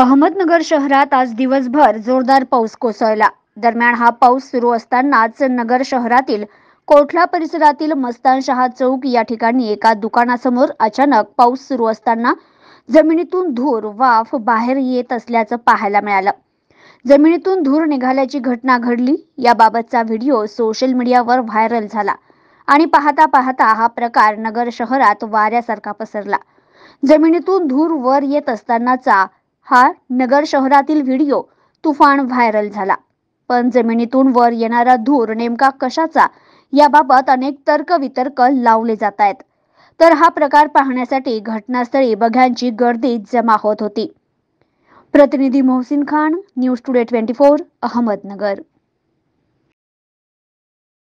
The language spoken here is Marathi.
अहमदनगर शहरात आज दिवसभर जोरदार पाऊस कोसळला दरम्यान हा पाऊस सुरू असतानाच नगर शहरातील कोठला परिसरातील मस्तानशहा चौक या ठिकाणी एका दुकानासमोर अचानक पाऊस सुरू असताना जमिनीतून धूर वाफ बाहेर येत असल्याचं पाहायला मिळालं जमिनीतून धूर निघाल्याची घटना घडली याबाबतचा व्हिडिओ सोशल मीडियावर व्हायरल झाला आणि पाहता पाहता हा प्रकार नगर शहरात वाऱ्यासारखा पसरला जमिनीतून धूर वर येत असतानाचा हा नगर शहरातील व्हिडिओ तुफान व्हायरल झाला पण जमिनीतून वर येणारा धूर नेमका कशाचा याबाबत अनेक तर्कवितर्क लावले जात आहेत तर हा प्रकार पाहण्यासाठी घटनास्थळी बघ्यांची गर्दी जमा होत होती प्रतिनिधी Mohsin Khan news today twenty four Ahmednagar